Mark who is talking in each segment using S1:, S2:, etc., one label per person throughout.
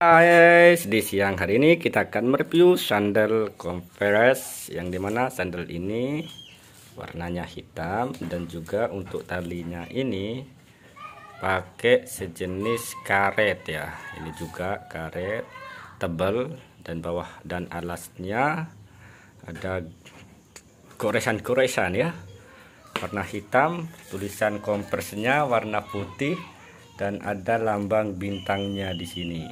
S1: guys, di siang hari ini kita akan mereview sandal Converse yang dimana sandal ini warnanya hitam dan juga untuk talinya ini pakai sejenis karet ya ini juga karet tebal dan bawah dan alasnya ada goresan-goresan ya warna hitam tulisan kompresnya warna putih dan ada lambang bintangnya di sini.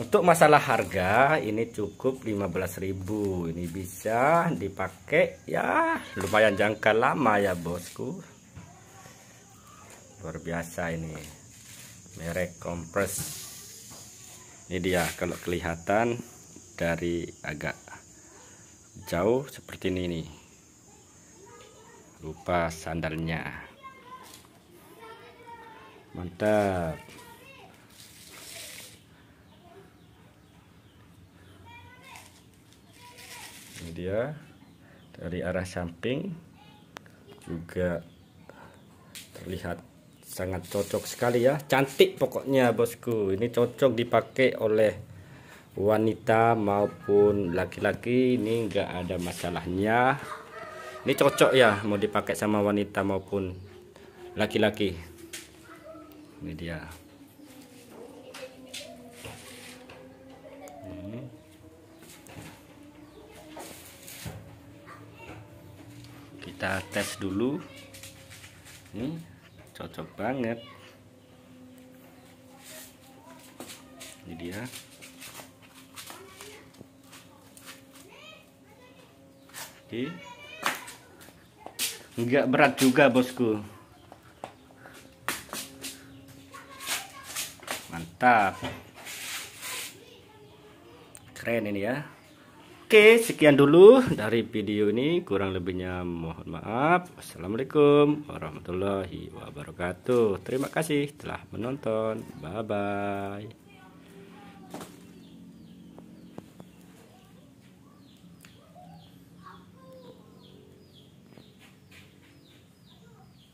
S1: Untuk masalah harga ini cukup 15.000. Ini bisa dipakai ya lumayan jangka lama ya bosku. Luar biasa ini. Merek kompres. Ini dia kalau kelihatan dari agak jauh seperti ini nih. Lupa sandalnya. Mantap. ini dia dari arah samping juga terlihat sangat cocok sekali ya cantik pokoknya bosku ini cocok dipakai oleh wanita maupun laki-laki ini enggak ada masalahnya ini cocok ya mau dipakai sama wanita maupun laki-laki ini dia kita tes dulu ini cocok banget ini dia oke enggak berat juga bosku mantap keren ini ya Oke, sekian dulu dari video ini. Kurang lebihnya mohon maaf. Assalamualaikum warahmatullahi wabarakatuh. Terima kasih telah menonton. Bye-bye.